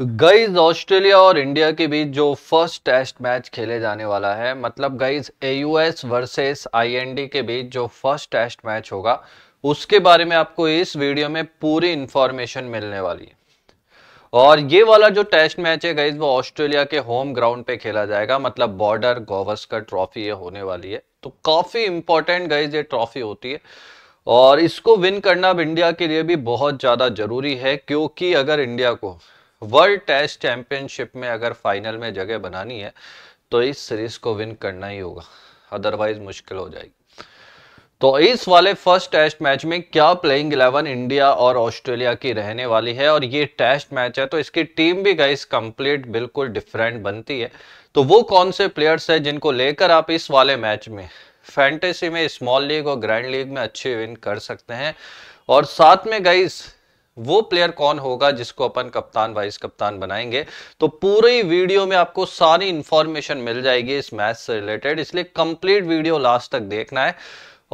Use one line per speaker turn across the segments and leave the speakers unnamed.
guys Australia और India के बीच जो फर्स्ट टेस्ट मैच खेले जाने वाला है मतलब guys A U S versus I के बीच जो फर्स्ट टेस्ट मैच होगा उसके बारे में आपको इस वीडियो में पूरी इंफॉर्मेशन मिलने वाली है और ये वाला जो टेस्ट मैच है गाइज वो ऑस्ट्रेलिया के होम ग्राउंड पे खेला जाएगा मतलब बॉर्डर गोवस्कर ट्रॉफी ये होने वाली है तो काफ़ी इंपॉर्टेंट गाइज ये ट्रॉफी होती है और इसको विन करना अब इंडिया के लिए भी बहुत ज़्यादा जरूरी है क्योंकि अगर इंडिया को वर्ल्ड टेस्ट चैंपियनशिप में अगर फाइनल में जगह बनानी है तो इस सीरीज को विन करना ही होगा अदरवाइज मुश्किल हो जाएगी तो इस वाले फर्स्ट टेस्ट मैच में क्या प्लेइंग 11 इंडिया और ऑस्ट्रेलिया की रहने वाली है और ये टेस्ट मैच है तो इसकी टीम भी गाइस कंप्लीट बिल्कुल डिफरेंट बनती है तो वो कौन से प्लेयर्स हैं जिनको लेकर आप इस वाले मैच में फैंटेसी में स्मॉल लीग और ग्रैंड लीग में अच्छी विन कर सकते हैं और साथ में गाइस वो प्लेयर कौन होगा जिसको अपन कप्तान वाइस कप्तान बनाएंगे तो पूरी वीडियो में आपको सारी इंफॉर्मेशन मिल जाएगी इस मैच से रिलेटेड इसलिए कंप्लीट वीडियो लास्ट तक देखना है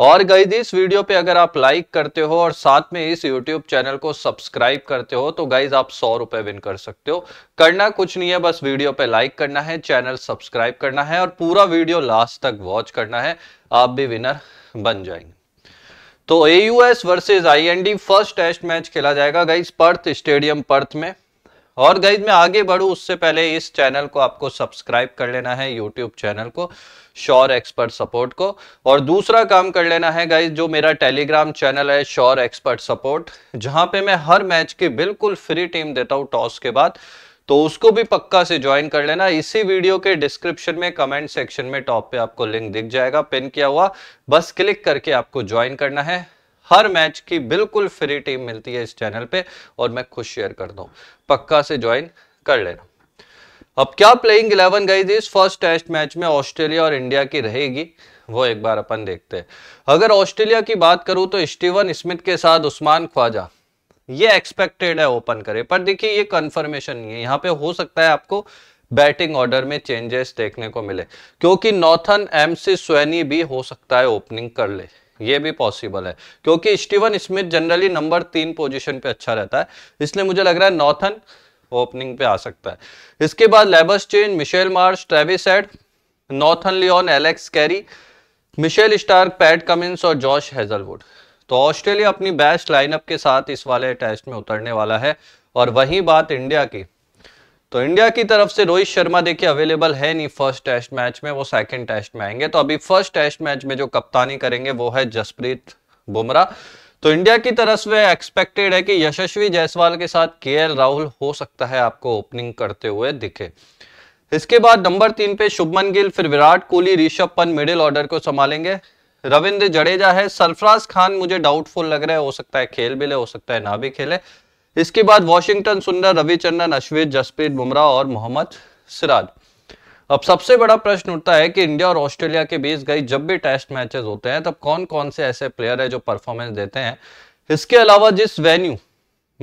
और गई इस वीडियो पे अगर आप लाइक करते हो और साथ में इस यूट्यूब चैनल को सब्सक्राइब करते हो तो गाइज आप सौ रुपए विन कर सकते हो करना कुछ नहीं है बस वीडियो पे लाइक करना है चैनल सब्सक्राइब करना है और पूरा वीडियो लास्ट तक वॉच करना है आप भी विनर बन जाएंगे तो AUS versus IND versus I N D first test match खेला जाएगा गाइज पर्थ स्टेडियम पर्थ में और गाइज मैं आगे बढ़ू उससे पहले इस चैनल को आपको सब्सक्राइब कर लेना है यूट्यूब चैनल को शॉर एक्सपर्ट सपोर्ट को और दूसरा काम कर लेना है गाइज जो मेरा टेलीग्राम चैनल है शॉर एक्सपर्ट सपोर्ट जहां पे मैं हर मैच की बिल्कुल फ्री टीम देता हूँ टॉस के बाद तो उसको भी पक्का से ज्वाइन कर लेना इसी वीडियो के डिस्क्रिप्शन में कमेंट सेक्शन में टॉप पे आपको लिंक दिख जाएगा पिन किया हुआ बस क्लिक करके आपको ज्वाइन करना है हर मैच की बिल्कुल फ्री टीम मिलती है इस चैनल पे और मैं खुश शेयर कर दू पक्का से ज्वाइन कर लेना अब क्या प्लेइंग इलेवन गई थी इस फर्स्ट टेस्ट मैच में ऑस्ट्रेलिया और इंडिया की रहेगी वो एक बार अपन देखते हैं अगर ऑस्ट्रेलिया की बात करूं तो स्टीवन स्मिथ के साथ उस्मान ख्वाजा ये एक्सपेक्टेड है ओपन करे पर देखिए ये कंफर्मेशन नहीं है यहाँ पे हो सकता है आपको बैटिंग ऑर्डर में चेंजेस देखने को मिले क्योंकि नॉर्थन एम सी स्वेनी भी हो सकता है ओपनिंग कर ले ये भी पॉसिबल है क्योंकि स्टीवन स्मिथ जनरली नंबर तीन पोजिशन पे अच्छा रहता है इसलिए मुझे लग रहा है नॉर्थन ओपनिंग पे आ सकता है इसके बाद Labuschagne Mitchell Marsh Travis Head Nathan Lyon Alex Carey Mitchell Starc Pat Cummins और जॉश हेजलवुड तो ऑस्ट्रेलिया अपनी बेस्ट लाइनअप के साथ इस वाले टेस्ट में उतरने वाला है और वही बात इंडिया की तो इंडिया की तरफ से रोहित शर्मा देखिए अवेलेबल है नहीं फर्स्ट टेस्ट मैच में वो सेकंड टेस्ट में आएंगे तो अभी फर्स्ट टेस्ट मैच में जो कप्तानी करेंगे वो है जसप्रीत बुमराह तो इंडिया की तरफ से एक्सपेक्टेड है कि यशस्वी जायसवाल के साथ के राहुल हो सकता है आपको ओपनिंग करते हुए दिखे इसके बाद नंबर तीन पे शुभमन गिल फिर विराट कोहली ऋषभ पंत मिडिल ऑर्डर को संभालेंगे रविंद्र जडेजा है सरफराज खान मुझे डाउटफुल लग रहा है हो सकता है खेल भी ले हो सकता है ना भी खेले इसके बाद वॉशिंगटन सुंदर रविचंदन अश्विन जसप्रीत बुमराह और मोहम्मद सिराज अब सबसे बड़ा प्रश्न उठता है कि इंडिया और ऑस्ट्रेलिया के बीच गई जब भी टेस्ट मैचेस होते हैं तब कौन कौन से ऐसे प्लेयर है जो परफॉर्मेंस देते हैं इसके अलावा जिस वेन्यू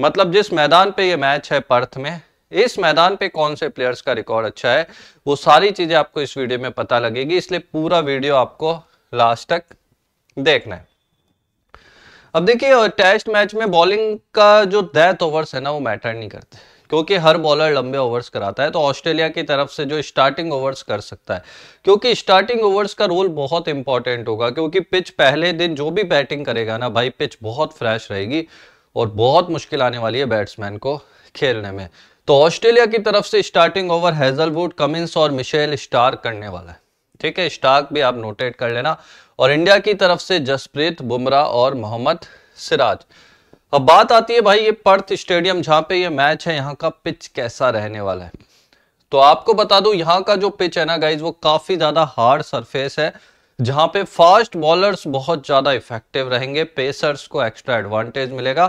मतलब जिस मैदान पे ये मैच है पर्थ में इस मैदान पे कौन से प्लेयर्स का रिकॉर्ड अच्छा है वो सारी चीजें आपको इस वीडियो में पता लगेगी इसलिए पूरा वीडियो आपको लास्ट तक देखना है अब देखिए टेस्ट मैच में बॉलिंग का जो डेथ ओवर्स है ना वो मैटर नहीं करते क्योंकि हर बॉलर लंबे ओवर्स कराता है तो ऑस्ट्रेलिया की तरफ से जो स्टार्टिंग ओवर्स कर सकता है क्योंकि स्टार्टिंग ओवर्स का रोल बहुत इंपॉर्टेंट होगा क्योंकि पिच पहले दिन जो भी बैटिंग करेगा ना भाई पिच बहुत फ्रेश रहेगी और बहुत मुश्किल आने वाली है बैट्समैन को खेलने में तो ऑस्ट्रेलिया की तरफ से स्टार्टिंग ओवर हैजलवुड कमिंस और मिशेल स्टार करने वाला है ठीक है स्टॉक भी आप नोटेट कर लेना और इंडिया की तरफ से जसप्रीत बुमराह और मोहम्मद सिराज अब बात आती है भाई ये पर्थ स्टेडियम जहां पे ये मैच है यहाँ का पिच कैसा रहने वाला है तो आपको बता दू यहाँ का जो पिच है ना गाइज वो काफी ज्यादा हार्ड सरफेस है जहां पे फास्ट बॉलर्स बहुत ज्यादा इफेक्टिव रहेंगे पेसर्स को एक्स्ट्रा एडवांटेज मिलेगा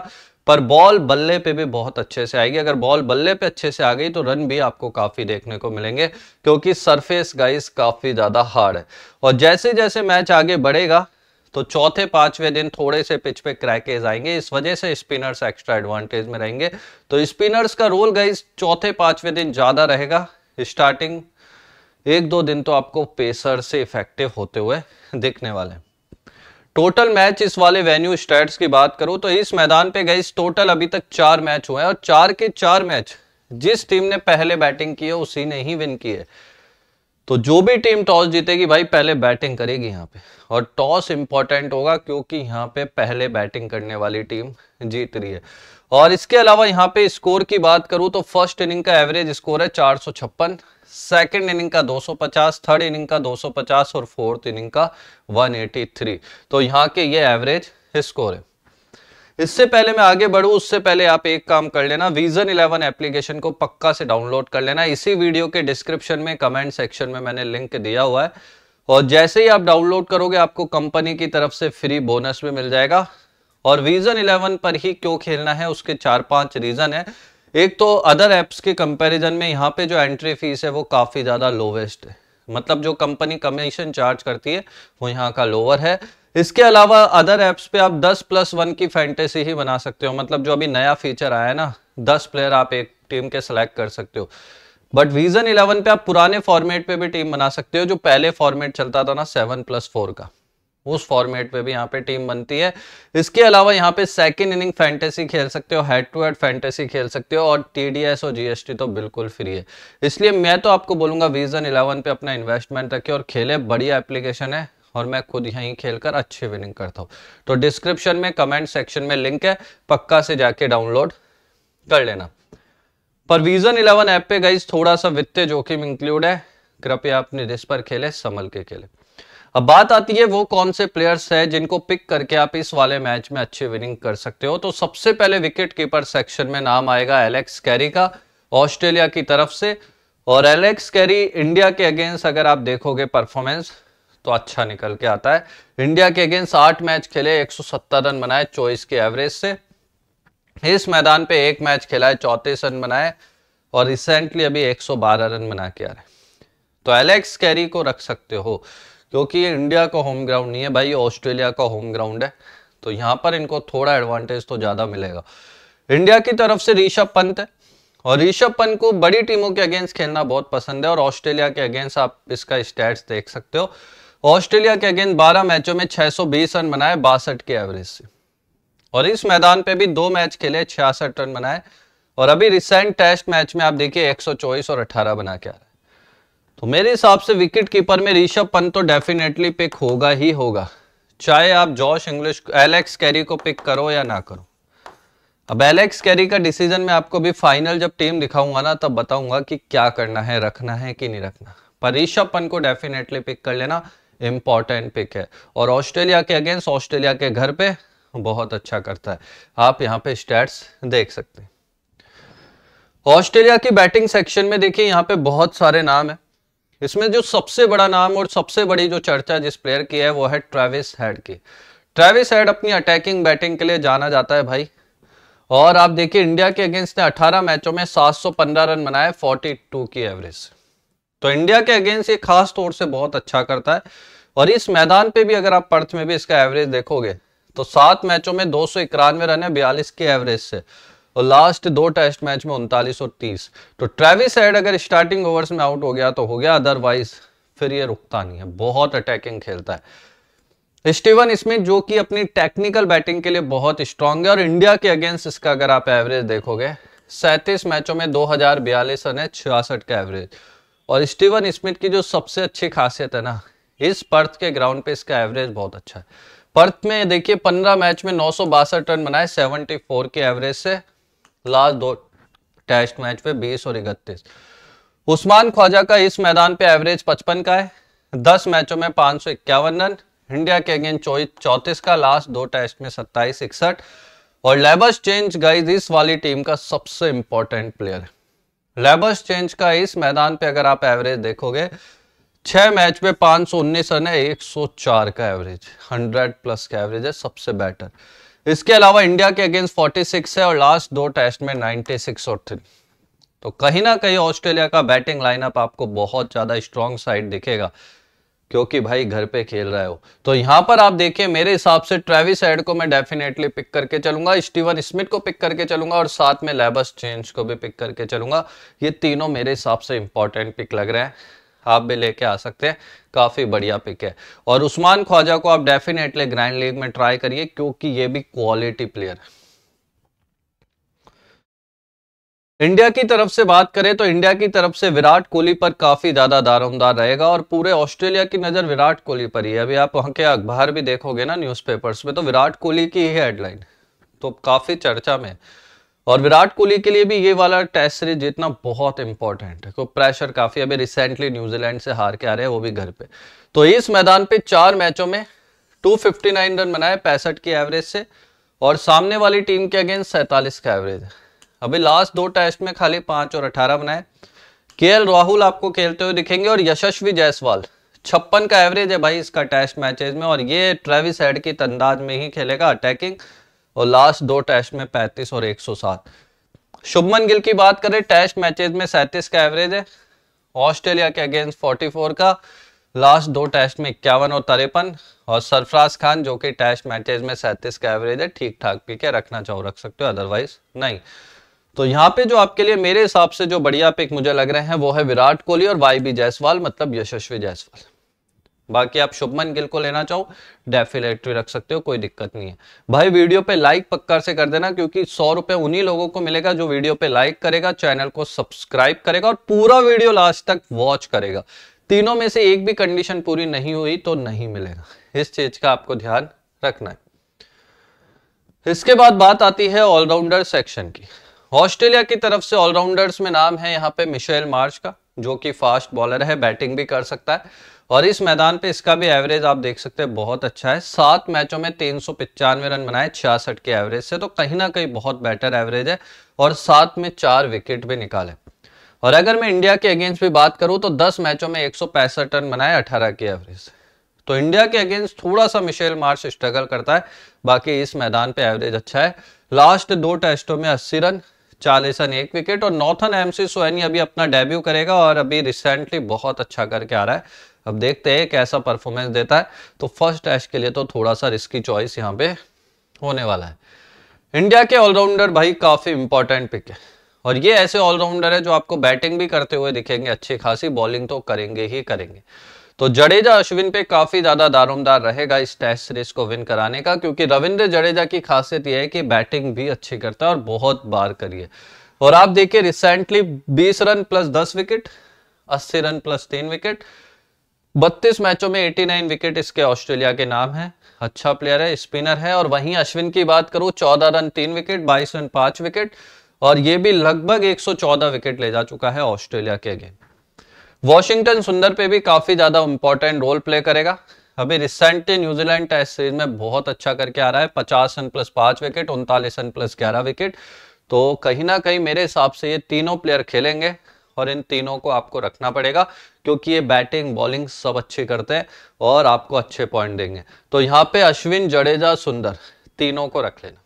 पर बॉल बल्ले पे भी बहुत अच्छे से आएगी अगर बॉल बल्ले पे अच्छे से आ गई तो रन भी आपको काफ़ी देखने को मिलेंगे क्योंकि सरफेस गाइस काफ़ी ज़्यादा हार्ड है और जैसे जैसे मैच आगे बढ़ेगा तो चौथे पांचवें दिन थोड़े से पिच पे क्रैकेज आएंगे इस वजह से स्पिनर्स एक्स्ट्रा एडवांटेज में रहेंगे तो स्पिनर्स का रोल गाइस चौथे पांचवें दिन ज़्यादा रहेगा स्टार्टिंग एक दो दिन तो आपको पेसर से इफेक्टिव होते हुए दिखने वाले हैं टोटल मैच इस वाले वेन्यू स्टैट्स की बात करूं तो इस मैदान पे गई टोटल अभी तक चार मैच हुए हैं और चार के चार मैच जिस टीम ने पहले बैटिंग की है उसी ने ही विन की है तो जो भी टीम टॉस जीतेगी भाई पहले बैटिंग करेगी यहाँ पे और टॉस इंपॉर्टेंट होगा क्योंकि यहाँ पे पहले बैटिंग करने वाली टीम जीत रही है और इसके अलावा यहाँ पे स्कोर की बात करूं तो फर्स्ट इनिंग का एवरेज स्कोर है चार सेकेंड इनिंग का 250 थर्ड इनिंग का 250 और फोर्थ इनिंग का 183 तो यहाँ के ये एवरेज स्कोर है इससे पहले मैं आगे बढ़ू उससे पहले आप एक काम कर लेना विजन 11 एप्लीकेशन को पक्का से डाउनलोड कर लेना इसी वीडियो के डिस्क्रिप्शन में कमेंट सेक्शन में मैंने लिंक दिया हुआ है और जैसे ही आप डाउनलोड करोगे आपको कंपनी की तरफ से फ्री बोनस भी मिल जाएगा और विजन 11 पर ही क्यों खेलना है उसके चार पांच रीजन है एक तो अदर एप्स के कंपैरिजन में यहाँ पे जो एंट्री फीस है वो काफ़ी ज़्यादा लोवेस्ट है मतलब जो कंपनी कमीशन चार्ज करती है वो यहाँ का लोअर है इसके अलावा अदर ऐप्स पे आप 10 प्लस वन की फैंटेसी ही बना सकते हो मतलब जो अभी नया फीचर आया है ना 10 प्लेयर आप एक टीम के सेलेक्ट कर सकते हो बट विजन 11 पे आप पुराने फॉर्मेट पे भी टीम बना सकते हो जो पहले फॉर्मेट चलता था ना सेवन प्लस फोर का उस फॉर्मेट में भी यहाँ पे टीम बनती है इसके अलावा यहाँ पे सेकंड इनिंग फैंटेसी खेल सकते हो हेड टू हेड फैंटेसी खेल सकते हो और टीडीएस और जीएसटी तो बिल्कुल फ्री है इसलिए मैं तो आपको बोलूंगा विजन इलेवन पे अपना इन्वेस्टमेंट रखे और खेले बढ़िया एप्लीकेशन है और मैं खुद यहीं खेलकर अच्छी विनिंग करता हूँ तो डिस्क्रिप्शन में कमेंट सेक्शन में लिंक है पक्का से जाके डाउनलोड कर लेना पर विजन इलेवन ऐप पे गई थोड़ा सा वित्तीय जोखिम इंक्लूड है कृपया अपने रिस्क पर खेले संभल के खेले अब बात आती है वो कौन से प्लेयर्स हैं जिनको पिक करके आप इस वाले मैच में अच्छी विनिंग कर सकते हो तो सबसे पहले विकेट कीपर सेक्शन में नाम आएगा एलेक्स कैरी का ऑस्ट्रेलिया की तरफ से और एलेक्स कैरी इंडिया के अगेंस्ट अगर आप देखोगे परफॉर्मेंस तो अच्छा निकल के आता है इंडिया के अगेंस्ट आठ मैच खेले एक रन बनाए चौबीस के एवरेज से इस मैदान पे एक मैच खेला है चौंतीस रन बनाए और रिसेंटली अभी एक रन बना के आ रहे तो एलेक्स कैरी को रख सकते हो क्योंकि ये इंडिया का होम ग्राउंड नहीं है भाई ये ऑस्ट्रेलिया का होम ग्राउंड है तो यहाँ पर इनको थोड़ा एडवांटेज तो ज़्यादा मिलेगा इंडिया की तरफ से ऋषभ पंत है और ऋषभ पंत को बड़ी टीमों के अगेंस्ट खेलना बहुत पसंद है और ऑस्ट्रेलिया के अगेंस्ट आप इसका स्टैट्स देख सकते हो ऑस्ट्रेलिया के अगेंस्ट 12 मैचों में 620 रन बनाए बासठ के एवरेज से और इस मैदान पे भी दो मैच खेले छियासठ रन बनाए और अभी रिसेंट टेस्ट मैच में आप देखिए एक और 18 बना के आ रहा है तो मेरे हिसाब से विकेट कीपर में ऋषभ पंत तो डेफिनेटली पिक होगा ही होगा चाहे आप जॉश इंग्लिश एलेक्स कैरी को पिक करो या ना करो अब एलेक्स कैरी का डिसीजन मैं आपको भी फाइनल जब टीम दिखाऊंगा ना तब बताऊंगा कि क्या करना है रखना है कि नहीं रखना पर ऋषभ पंत को डेफिनेटली पिक कर लेना इंपॉर्टेंट पिक है और ऑस्ट्रेलिया के अगेंस्ट ऑस्ट्रेलिया के घर पे बहुत अच्छा करता है आप यहाँ पे स्टैट्स देख सकते हैं ऑस्ट्रेलिया की बैटिंग सेक्शन में देखिए यहाँ पे बहुत सारे नाम है इसमें जो सबसे बड़ा नाम और सबसे बड़ी जो चर्चा जिस प्लेयर की है वो है ट्रेविस हेड की ट्रेविस हेड अपनी अटैकिंग बैटिंग के लिए जाना जाता है भाई और आप देखिए इंडिया के अगेंस्ट ने 18 मैचों में 715 रन बनाए 42 की एवरेज तो इंडिया के अगेंस्ट ये खास तौर से बहुत अच्छा करता है और इस मैदान पे भी अगर आप पर्थ में भी इसका एवरेज देखोगे तो सात मैचों में दो रन है बयालीस की एवरेज से और लास्ट दो टेस्ट मैच में उनतालीस और तीस तो ट्रेविस हेड अगर स्टार्टिंग ओवर्स में आउट हो गया तो हो गया अदरवाइज फिर ये रुकता नहीं है बहुत अटैकिंग खेलता है स्टीवन स्मिथ जो कि अपनी टेक्निकल बैटिंग के लिए बहुत स्ट्रांग है और इंडिया के अगेंस्ट इसका अगर आप एवरेज देखोगे सैंतीस मैचों में दो हजार बयालीस रन है छियासठ का एवरेज और स्टीवन स्मिथ की जो सबसे अच्छी खासियत है ना इस पर्थ के ग्राउंड पे इसका एवरेज बहुत अच्छा है पर्थ में देखिए 15 मैच में नौ रन बनाए सेवेंटी के एवरेज से लास्ट दो टेस्ट मैच पे बीस और इकतीस उस्मान ख्वाजा का इस मैदान पे एवरेज पचपन का है दस मैचों में इक्यावन रन इंडिया के अगेंस्ट चौतीस का लास्ट दो टेस्ट में सत्ताईस इकसठ और लेबस चेंज गाइज इस वाली टीम का सबसे इंपॉर्टेंट प्लेयर है लेबस चेंज का इस मैदान पे अगर आप एवरेज देखोगे छह मैच में उन्नीस रन है चार का एवरेज 100 प्लस का एवरेज है सबसे बेटर इसके अलावा इंडिया के अगेंस्ट 46 है और लास्ट दो टेस्ट में 96 और थ्री तो कहीं ना कहीं ऑस्ट्रेलिया का बैटिंग लाइनअप आपको बहुत ज्यादा स्ट्रॉन्ग साइड दिखेगा क्योंकि भाई घर पे खेल रहे हो तो यहां पर आप देखिए मेरे हिसाब से ट्रेविस एड को मैं डेफिनेटली पिक करके चलूंगा स्टीवन स्मिथ को पिक करके चलूंगा और साथ में लेबस चेंज को भी पिक करके चलूंगा ये तीनों मेरे हिसाब से इंपॉर्टेंट पिक लग रहे हैं आप भी लेके आ सकते हैं काफ़ी बढ़िया पिक है और उस्मान ख्वाजा को आप डेफिनेटली ग्रैंड लीग में ट्राई करिए क्योंकि ये भी क्वालिटी प्लेयर है इंडिया की तरफ से बात करें तो इंडिया की तरफ से विराट कोहली पर काफ़ी ज़्यादा दारोमदार रहेगा और पूरे ऑस्ट्रेलिया की नज़र विराट कोहली पर ही है अभी आप वहां के अखबार भी देखोगे ना न्यूज़पेपर्स में तो विराट कोहली की ही हेडलाइन तो काफ़ी चर्चा में और विराट कोहली के लिए भी ये वाला टेस्ट सीरीज जीतना बहुत इंपॉर्टेंट है क्योंकि प्रेशर काफी अभी रिसेंटली न्यूजीलैंड से हार के आ रहे हैं वो भी घर पे तो इस मैदान पे चार मैचों में 259 रन बनाए पैंसठ की एवरेज से और सामने वाली टीम के अगेंस्ट सैतालीस का एवरेज है अभी लास्ट दो टेस्ट में खाली पांच और अठारह बनाए के राहुल आपको खेलते हुए दिखेंगे और यशस्वी जायसवाल छप्पन का एवरेज है भाई इसका टेस्ट मैचेज में और ये ट्रेविस हेड के तंदाज में ही खेलेगा अटैकिंग और लास्ट दो टेस्ट में 35 और 107 शुभमन गिल की बात करें टेस्ट मैचेस में 37 का एवरेज है ऑस्ट्रेलिया के अगेंस्ट 44 का लास्ट दो टेस्ट में इक्यावन और तिरपन और सरफराज खान जो कि टेस्ट मैचेज में सैंतीस का एवरेज है ठीक ठाक पी के रखना चाहो रख सकते हो अदरवाइज नहीं तो यहाँ पे जो आपके लिए मेरे हिसाब से जो बढ़िया पिक मुझे लग रहे हैं वो है विराट कोहली और वाई बी जायसवाल मतलब यशस्वी जायसवाल बाकी आप शुभमन गिल को लेना चाहो डेफिनेटली रख सकते हो कोई दिक्कत नहीं है भाई वीडियो पे लाइक पक्का से कर देना क्योंकि सौ रुपए उन्हीं लोगों को मिलेगा जो वीडियो पे लाइक करेगा चैनल को सब्सक्राइब करेगा और पूरा वीडियो लास्ट तक वॉच करेगा तीनों में से एक भी कंडीशन पूरी नहीं हुई तो नहीं मिलेगा इस चीज का आपको ध्यान रखना है इसके बाद बात आती है ऑलराउंडर सेक्शन की ऑस्ट्रेलिया की तरफ से ऑलराउंडर्स में नाम है यहाँ पे मिशेल मार्च का जो कि फास्ट बॉलर है बैटिंग भी कर सकता है और इस मैदान पे इसका भी एवरेज आप देख सकते हैं बहुत अच्छा है सात मैचों में तीन सौ पिचानवे रन बनाए छियासठ के एवरेज से तो कहीं ना कहीं बहुत बेटर एवरेज है और सात में चार विकेट भी निकाले और अगर मैं इंडिया के अगेंस्ट भी बात करूं तो दस मैचों में एक रन बनाए अठारह के एवरेज तो इंडिया के अगेंस्ट थोड़ा सा मिशेल मार्च स्ट्रगल करता है बाकी इस मैदान पे एवरेज अच्छा है लास्ट दो टेस्टों में अस्सी रन चालीस रन एक विकेट और नॉर्थन एमसी सोनी अभी अपना डेब्यू करेगा और अभी रिसेंटली बहुत अच्छा करके आ रहा है अब देखते हैं कैसा परफॉर्मेंस देता है तो फर्स्ट टेस्ट के लिए तो थोड़ा सा रिस्की चॉइस यहाँ पे होने वाला है इंडिया के ऑलराउंडर भाई काफी इंपॉर्टेंट पिक है और ये ऐसे ऑलराउंडर है जो आपको बैटिंग भी करते हुए दिखेंगे अच्छी खासी बॉलिंग तो करेंगे ही करेंगे तो जडेजा अश्विन पे काफी ज्यादा दारोमदार रहेगा इस टेस्ट सीरीज को विन कराने का क्योंकि रविंद्र जडेजा की खासियत यह है कि बैटिंग भी अच्छी करता है और बहुत बार करिए और आप देखिए recently 20 run plus 10 wicket 80 run plus 3 wicket बत्तीस मैचों में एटी नाइन विकेट इसके ऑस्ट्रेलिया के नाम है अच्छा प्लेयर है स्पिनर है और वहीं अश्विन की बात करूं चौदह रन तीन विकेट बाईस रन पांच विकेट और ये भी लगभग एक सौ चौदह विकेट ले जा चुका है ऑस्ट्रेलिया के अगेन वॉशिंगटन सुंदर पे भी काफी ज्यादा इंपॉर्टेंट रोल प्ले करेगा अभी रिसेंटली न्यूजीलैंड टेस्ट सीरीज में बहुत अच्छा करके आ रहा है पचास रन प्लस पांच विकेट उनतालीस रन प्लस ग्यारह विकेट तो कहीं ना कहीं मेरे हिसाब से ये तीनों प्लेयर खेलेंगे और इन तीनों को आपको रखना पड़ेगा क्योंकि ये बैटिंग बॉलिंग सब अच्छे करते हैं और आपको अच्छे पॉइंट देंगे तो यहाँ पे अश्विन जडेजा सुंदर तीनों को रख लेना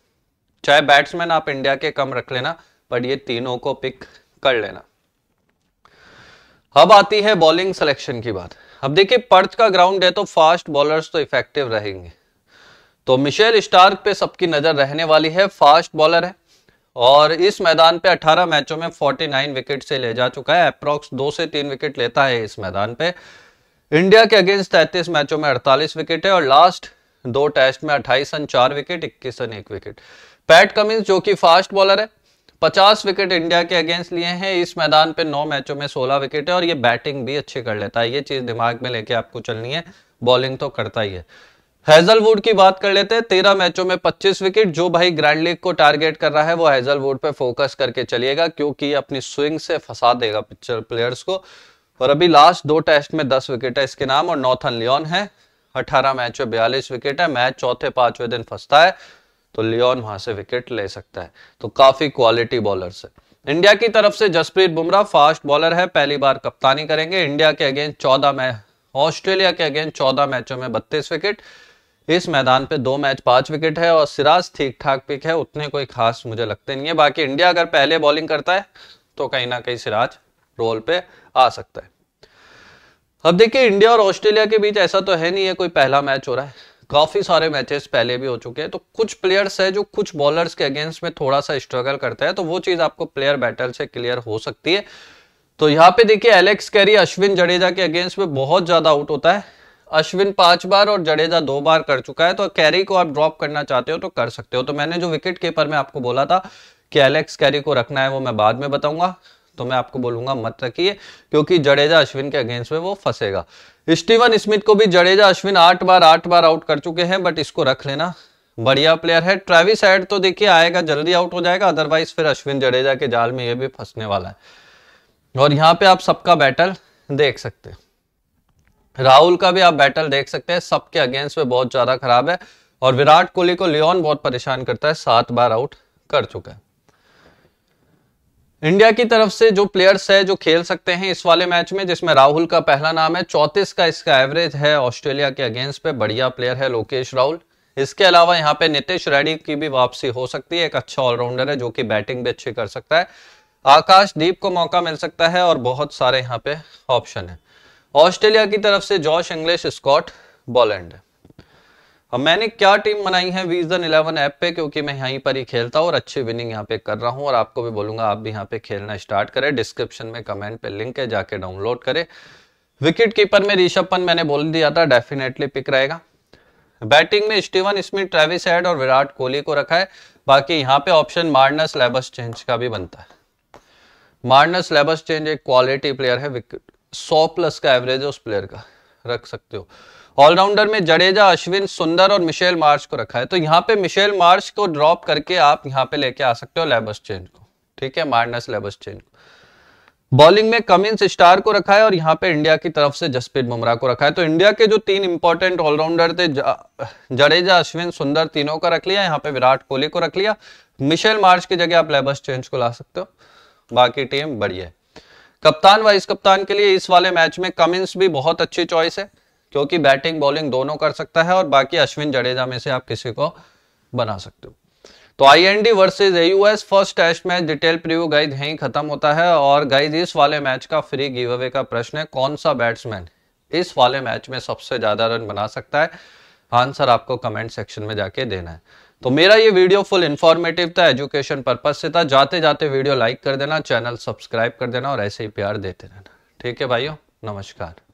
चाहे बैट्समैन आप इंडिया के कम रख लेना बट ये तीनों को पिक कर लेना अब आती है बॉलिंग सिलेक्शन की बात अब देखिए पर्थ का ग्राउंड है तो फास्ट बॉलर्स तो इफेक्टिव रहेंगे तो मिशेल स्टार्क पे सबकी नजर रहने वाली है फास्ट बॉलर है और इस मैदान पे 18 मैचों में 49 विकेट से ले जा चुका है अप्रॉक्स दो से तीन विकेट लेता है इस मैदान पे इंडिया के अगेंस्ट 33 मैचों में 48 विकेट है और लास्ट दो टेस्ट में 28 रन चार विकेट 21 रन एक विकेट पैट कमिंस जो कि फास्ट बॉलर है 50 विकेट इंडिया के अगेंस्ट लिए हैं इस मैदान पे 9 मैचों में 16 विकेट है और ये बैटिंग भी अच्छी कर लेता है ये चीज दिमाग में लेके आपको चलनी है बॉलिंग तो करता ही है हैजलवुड की बात कर लेते हैं तेरह मैचों में पच्चीस विकेट जो भाई ग्रैंड लीग को टारगेट कर रहा है वो हैजलवुड पे फोकस करके चलिएगा क्योंकि अपनी स्विंग से फंसा देगा पिक्चर प्लेयर्स को और अभी लास्ट दो टेस्ट में दस विकेट है इसके नाम और नॉर्थन लियोन है अठारह मैच में बयालीस विकेट है मैच चौथे पांचवें दिन फंसता है तो लियोन वहां से विकेट ले सकता है तो काफी क्वालिटी बॉलर है इंडिया की तरफ से जसप्रीत बुमराह फास्ट बॉलर है पहली बार कप्तानी करेंगे इंडिया के अगेंस्ट चौदह मैच ऑस्ट्रेलिया के अगेंस्ट चौदह मैचों में बत्तीस विकेट इस मैदान पे दो मैच पांच विकेट है और सिराज ठीक ठाक पिक है उतने कोई खास मुझे लगते नहीं है बाकी इंडिया अगर पहले बॉलिंग करता है तो कहीं ना कहीं सिराज रोल पे आ सकता है अब देखिए इंडिया और ऑस्ट्रेलिया के बीच ऐसा तो है नहीं है कोई पहला मैच हो रहा है काफी सारे मैचेस पहले भी हो चुके हैं तो कुछ प्लेयर्स है जो कुछ बॉलर्स के अगेंस्ट में थोड़ा सा स्ट्रगल करते हैं तो वो चीज आपको प्लेयर बैटल से क्लियर हो सकती है तो यहाँ पे देखिए एलेक्स कैरी अश्विन जडेजा के अगेंस्ट में बहुत ज्यादा आउट होता है अश्विन पांच बार और जडेजा दो बार कर चुका है तो कैरी को आप ड्रॉप करना चाहते हो तो कर सकते हो तो मैंने जो विकेट कीपर में आपको बोला था कि एलेक्स कैरी को रखना है वो मैं बाद में बताऊंगा तो मैं आपको बोलूंगा मत रखिए क्योंकि जडेजा अश्विन के अगेंस्ट में वो फंसेगा स्टीवन स्मिथ को भी जडेजा अश्विन आठ बार आठ बार आउट कर चुके हैं बट इसको रख लेना बढ़िया प्लेयर है ट्रेविस एड तो देखिए आएगा जल्दी आउट हो जाएगा अदरवाइज फिर अश्विन जडेजा के जाल में ये भी फंसने वाला है और यहाँ पे आप सबका बैटल देख सकते हैं राहुल का भी आप बैटल देख सकते हैं सबके अगेंस्ट में बहुत ज्यादा खराब है और विराट कोहली को लियोन बहुत परेशान करता है सात बार आउट कर चुका है इंडिया की तरफ से जो प्लेयर्स है जो खेल सकते हैं इस वाले मैच में जिसमें राहुल का पहला नाम है चौतीस का इसका एवरेज है ऑस्ट्रेलिया के अगेंस्ट पे बढ़िया प्लेयर है लोकेश राहुल इसके अलावा यहाँ पे नितेश रेड्डी की भी वापसी हो सकती है एक अच्छा ऑलराउंडर है जो कि बैटिंग भी अच्छी कर सकता है आकाशदीप को मौका मिल सकता है और बहुत सारे यहाँ पे ऑप्शन है ऑस्ट्रेलिया की तरफ से जॉश इंग्लिश स्कॉट बॉलैंड अब मैंने क्या टीम बनाई है विजन इलेवन ऐप पे क्योंकि मैं यहीं पर ही खेलता हूँ और अच्छी विनिंग यहाँ पे कर रहा हूँ और आपको भी बोलूंगा आप भी यहाँ पे खेलना स्टार्ट करें डिस्क्रिप्शन में कमेंट पे लिंक है जाके डाउनलोड करें विकेट कीपर में ऋषभ पंत मैंने बोल दिया था डेफिनेटली पिक रहेगा बैटिंग में स्टीवन स्मिथ ट्रेविस हेड और विराट कोहली को रखा है बाकी यहाँ पे ऑप्शन मार्नस लेबस चेंज का भी बनता है मार्नस लेबस चेंज एक क्वालिटी प्लेयर है विकेट सौ प्लस का एवरेज है उस प्लेयर का रख सकते हो ऑलराउंडर में जडेजा अश्विन सुंदर और मिशेल मार्च को रखा है तो यहाँ पे मिशेल मार्च को ड्रॉप करके आप यहाँ पे लेके आ सकते हो लेबस चेंज को ठीक है माइनस लेबस चेंज को बॉलिंग में कमिंस स्टार को रखा है और यहाँ पे इंडिया की तरफ से जसप्रीत बुमराह को रखा है तो इंडिया के जो तीन इंपॉर्टेंट ऑलराउंडर थे जडेजा अश्विन सुंदर तीनों का रख लिया यहाँ पे विराट कोहली को रख लिया मिशेल मार्च की जगह आप लेबस चेंज को ला सकते हो बाकी टीम बढ़िया है कप्तान वाइस कप्तान के लिए इस वाले मैच में कमिंस भी बहुत अच्छी चॉइस है क्योंकि बैटिंग बॉलिंग दोनों कर सकता है और बाकी अश्विन जडेजा में से आप किसी को बना सकते हो तो I N D versus first test match detail preview guys यहीं खत्म होता है और गाइज इस वाले मैच का फ्री गिव अवे का प्रश्न है कौन सा बैट्समैन इस वाले मैच में सबसे ज्यादा रन बना सकता है आंसर आपको कमेंट सेक्शन में जाके देना है तो मेरा ये वीडियो फुल इन्फॉर्मेटिव था एजुकेशन पर्पज से था जाते जाते वीडियो लाइक कर देना चैनल सब्सक्राइब कर देना और ऐसे ही प्यार देते रहना ठीक है भाइयों नमस्कार